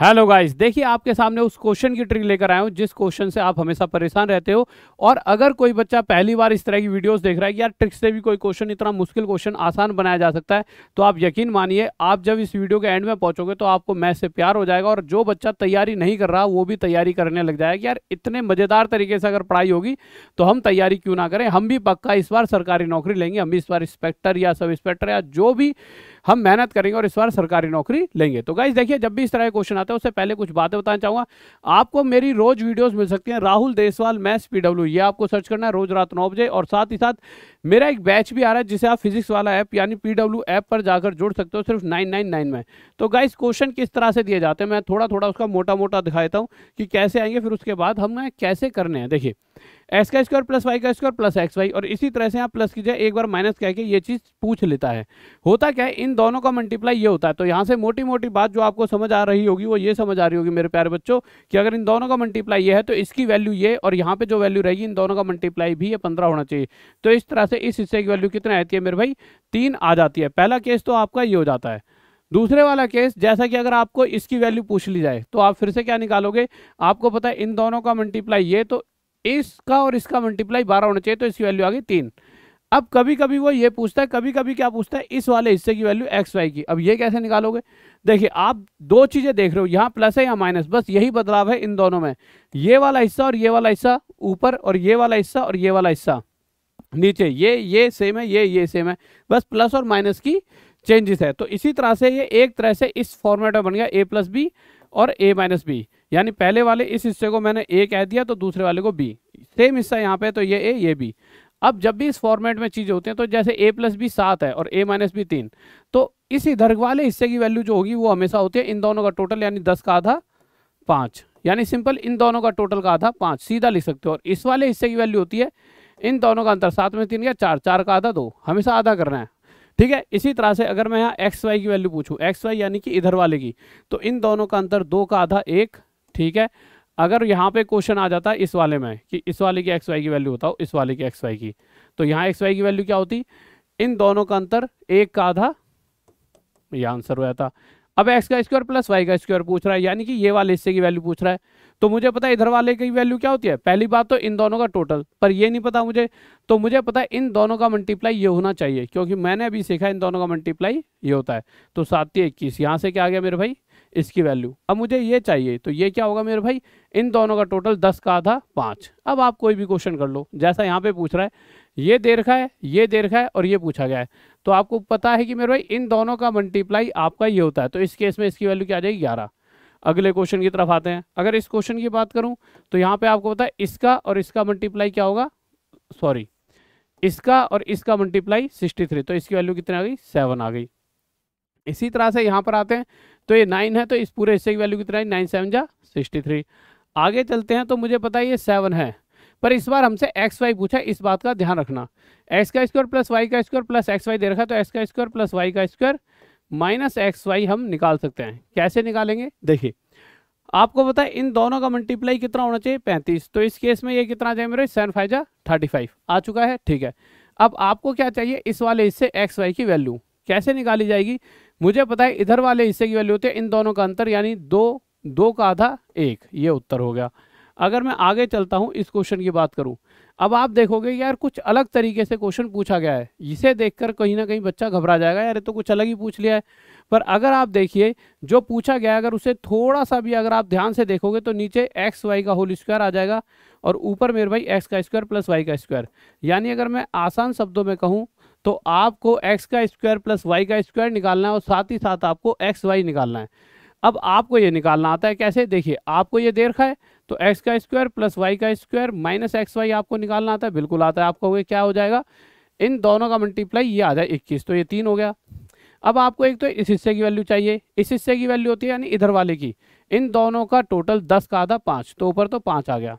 hello guys देखिए आपके सामने उस क्वेश्चन की ट्रिक लेकर आया हूँ जिस क्वेश्चन से आप हमेशा परेशान रहते हो और अगर कोई बच्चा पहली बार इस तरह की वीडियोस देख रहा है कि यार ट्रिक से भी कोई क्वेश्चन इतना मुश्किल क्वेश्चन आसान बनाया जा सकता है तो आप यकीन मानिए आप जब इस वीडियो के एंड में पहुंचोगे तो आपको मैथ से प्यार हो जाएगा और जो बच्चा तैयारी नहीं कर रहा वो भी तैयारी करने लग जाएगा यार इतने मज़ेदार तरीके से अगर पढ़ाई होगी तो हम तैयारी क्यों ना करें हम भी पक्का इस बार सरकारी नौकरी लेंगे हम भी इस बार इंस्पेक्टर या सब इंस्पेक्टर या जो भी हम मेहनत करेंगे और इस बार सरकारी नौकरी लेंगे तो गाइज देखिए जब भी इस तरह के क्वेश्चन आता है उससे पहले कुछ बातें बताना चाहूँगा आपको मेरी रोज वीडियोस मिल सकती हैं राहुल देसवाल मैथ्स पीडब्ल्यू ये आपको सर्च करना है रोज रात नौ बजे और साथ ही साथ मेरा एक बैच भी आ रहा है जिसे आप फिजिक्स वाला ऐप यानी पी ऐप पर जाकर जुड़ सकते हो सिर्फ नाइन में तो गाइज क्वेश्चन किस तरह से दिए जाते हैं मैं थोड़ा थोड़ा उसका मोटा मोटा दिखा देता हूँ कि कैसे आएंगे फिर उसके बाद हमें कैसे करने हैं देखिए एक्स का स्क्वायर प्लस वाई का स्क्वायर प्लस एक्स वाई और इसी तरह से आप प्लस कीजिए एक बार माइनस कह के ये चीज़ पूछ लेता है होता क्या है इन दोनों का मल्टीप्लाई ये होता है तो यहाँ से मोटी मोटी बात जो आपको समझ आ रही होगी वो ये समझ आ रही होगी मेरे प्यारे बच्चों कि अगर इन दोनों का मल्टीप्लाई ये है तो इसकी वैल्यू ये और यहाँ पे जो वैल्यू रहेगी इन दोनों का मल्टीप्लाई भी ये पंद्रह होना चाहिए तो इस तरह से इस हिस्से की वैल्यू कितनी आती है मेरे भाई तीन आ जाती है पहला केस तो आपका ये हो जाता है दूसरे वाला केस जैसा कि अगर आपको इसकी वैल्यू पूछ ली जाए तो आप फिर से क्या निकालोगे आपको पता है इन दोनों का मल्टीप्लाई ये तो इसका और इसका मल्टीप्लाई बारह होना चाहिए तो इसकी वैल्यू आ गई तीन अब कभी कभी वो ये पूछता है कभी कभी क्या पूछता है इस वाले हिस्से की वैल्यू एक्स वाई की अब ये कैसे निकालोगे देखिए आप दो चीज़ें देख रहे हो यहाँ प्लस है या माइनस बस यही बदलाव है इन दोनों में ये वाला हिस्सा और ये वाला हिस्सा ऊपर और ये वाला हिस्सा और ये वाला हिस्सा नीचे ये ये सेम है ये ये सेम है बस प्लस और माइनस की चेंजेस है तो इसी तरह से ये एक तरह से इस फॉर्मेट में बन गया ए प्लस बी और ए माइनस बी यानी पहले वाले इस हिस्से को मैंने ए कह दिया तो दूसरे वाले को बी सेम हिस्सा यहाँ पे तो ये ए ये बी अब जब भी इस फॉर्मेट में चीजें होती हैं तो जैसे ए प्लस बी सात है और ए माइनस बी तीन तो इसी इधर वाले हिस्से की वैल्यू जो होगी वो हमेशा होती है इन दोनों का टोटल यानी दस का आधा पाँच यानी सिंपल इन दोनों का टोटल का आधा पाँच सीधा लिख सकते हो और इस वाले हिस्से की वैल्यू होती है इन दोनों का अंतर सात में तीन या चार चार का आधा दो हमेशा आधा करना है ठीक है इसी तरह से अगर मैं यहाँ एक्स वाई की वैल्यू पूछूँ एक्स वाई यानी कि इधर वाले की तो इन दोनों का अंतर दो का आधा एक ठीक है अगर यहाँ पे क्वेश्चन आ जाता है इस वाले में कि इस वाले की एक्स वाई की वैल्यू बताओ इस वाले की एक्स वाई की तो यहाँ एक्स वाई की वैल्यू क्या होती इन दोनों का अंतर एक का आधा ये आंसर हो जाता अब एक्स का स्क्वायर प्लस वाई का स्क्वायर पूछ रहा है यानी कि ये वाले हिस्से की वैल्यू पूछ रहा है तो मुझे पता है इधर वाले की वैल्यू क्या होती है पहली बात तो इन दोनों का टोटल पर ये नहीं पता मुझे तो मुझे पता है इन दोनों का मल्टीप्लाई ये होना चाहिए क्योंकि मैंने अभी सीखा इन दोनों का मल्टीप्लाई ये होता है तो सात इक्कीस यहाँ से क्या आ गया मेरे भाई इसकी वैल्यू अब मुझे ये चाहिए तो ये क्या होगा मेरे भाई इन दोनों का टोटल दस का आधा पाँच अब आप कोई भी क्वेश्चन कर लो जैसा यहाँ पे पूछ रहा है ये दे रखा है ये दे रखा है और ये पूछा गया है तो आपको पता है कि मेरे भाई इन दोनों का मल्टीप्लाई आपका ये होता है तो इस केस में इसकी वैल्यू क्या आ जाएगी ग्यारह अगले क्वेश्चन की तरफ आते हैं अगर इस क्वेश्चन की बात करूं तो यहाँ पे आपको पता है इसका और इसका मल्टीप्लाई क्या होगा सॉरी इसका और इसका मल्टीप्लाई सिक्सटी थ्री तो इसकी वैल्यू कितनी आ गई सेवन आ गई इसी तरह से यहाँ पर आते हैं तो ये नाइन है तो इस पूरे हिस्से की वैल्यू कितनी आई नाइन सेवन जा सिक्सटी थ्री आगे चलते हैं तो मुझे पता है ये सेवन है पर इस बार हमसे एक्स वाई पूछा इस बात का ध्यान रखना एक्स का स्क्वायर प्लस वाई का स्क्वायर प्लस एक्स वाई दे रखा तो एक्स का स्क्वायर प्लस वाई का स्क्वायर माइनस एक्स वाई हम निकाल सकते हैं कैसे निकालेंगे देखिए आपको पता है इन दोनों का मल्टीप्लाई कितना होना चाहिए पैंतीस तो इस केस में ये कितना जाए मेरे सेवन फाइव जा थर्टी फाइव आ चुका है ठीक है अब आपको क्या चाहिए इस वाले हिस्से एक्स वाई की वैल्यू कैसे निकाली जाएगी मुझे पता है इधर वाले हिस्से की वैल्यू होती है इन दोनों का अंतर यानी दो दो का आधा एक ये उत्तर हो गया अगर मैं आगे चलता हूँ इस क्वेश्चन की बात करूँ अब आप देखोगे यार कुछ अलग तरीके से क्वेश्चन पूछा गया है इसे देखकर कहीं ना कहीं बच्चा घबरा जाएगा यार ये तो कुछ अलग ही पूछ लिया है पर अगर आप देखिए जो पूछा गया अगर उसे थोड़ा सा भी अगर आप ध्यान से देखोगे तो नीचे एक्स वाई का होल स्क्वायर आ जाएगा और ऊपर मेरे भाई एक्स का स्क्वायर प्लस वाई का स्क्वायर यानी अगर मैं आसान शब्दों में कहूँ तो आपको एक्स का स्क्वायर प्लस वाई का स्क्वायर निकालना है और साथ ही साथ आपको एक्स वाई निकालना है अब आपको ये निकालना आता है कैसे देखिए आपको ये देखा है तो एक्स का स्क्वायर प्लस वाई का स्क्वायर माइनस एक्स वाई आपको निकालना आता है बिल्कुल आता है आपको वो क्या हो जाएगा इन दोनों का मल्टीप्लाई ये आ जाए इक्कीस तो ये तीन हो गया अब आपको एक तो इस हिस्से की वैल्यू चाहिए इस हिस्से की वैल्यू होती है यानी इधर वाले की इन दोनों का टोटल दस का आधा पाँच तो ऊपर तो पाँच आ गया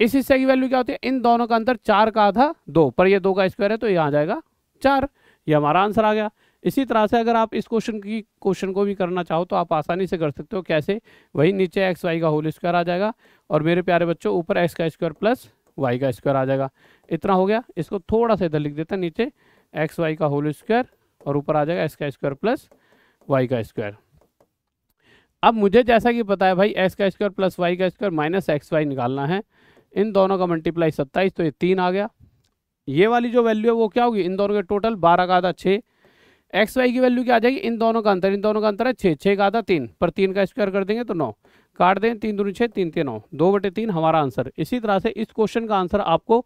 इस हिस्से की वैल्यू क्या होती है इन दोनों का अंतर चार का आधा दो पर यह दो का स्क्वायर है तो ये आ जाएगा चार ये हमारा आंसर आ गया इसी तरह से अगर आप इस क्वेश्चन की क्वेश्चन को भी करना चाहो तो आप आसानी से कर सकते हो कैसे वही नीचे एक्स वाई का होल स्क्वायर आ जाएगा और मेरे प्यारे बच्चों ऊपर एक्स का स्क्वायर प्लस वाई का स्क्वायर आ जाएगा इतना हो गया इसको थोड़ा सा इधर लिख देता नीचे एक्स वाई का होल स्क्वायर और ऊपर आ जाएगा एक्स का स्क्वायर प्लस वाई का स्क्वायर अब मुझे जैसा कि पता है भाई एक्स का स्क्वायर प्लस वाई का स्क्वायर माइनस एक्स वाई निकालना है इन दोनों का मल्टीप्लाई सत्ताईस तो ये तीन आ गया ये वाली जो वैल्यू है वो क्या होगी इन दोनों के टोटल बारह का आधा छः एक्स वाई की वैल्यू क्या आ जाएगी इन दोनों का अंतर इन दोनों का अंतर है छः छः का आधा तीन पर तीन का स्क्वायर कर देंगे तो नौ काट दें तीन दो छः तीन तीन नौ दो बटे तीन हमारा आंसर इसी तरह से इस क्वेश्चन का आंसर आपको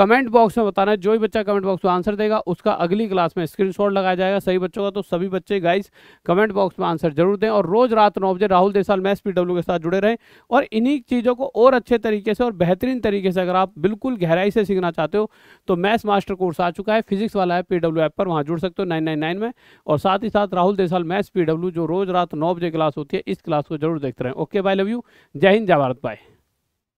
कमेंट बॉक्स में बताना है जो भी बच्चा कमेंट बॉक्स में आंसर देगा उसका अगली क्लास में स्क्रीनशॉट लगाया जाएगा सही बच्चों का तो सभी बच्चे गाइस कमेंट बॉक्स में आंसर जरूर दें और रोज रात नौ बजे राहुल देसाल मैथ पी के साथ जुड़े रहें और इन्हीं चीज़ों को और अच्छे तरीके से और बेहतरीन तरीके से अगर आप बिल्कुल गहराई से सीखना चाहते हो तो मैथ्स मास्टर कोर्स आ चुका है फिजिक्स वाला है पीडब्ल्यू ऐप पर वहाँ जुड़ सकते हो नाइन में और साथ ही साथ राहुल देसाल मैथ्स पी जो रोज रात नौ बजे क्लास होती है इस क्लास को जरूर देखते रहें ओके बाय लव यू जय हिंद जय भारत बाय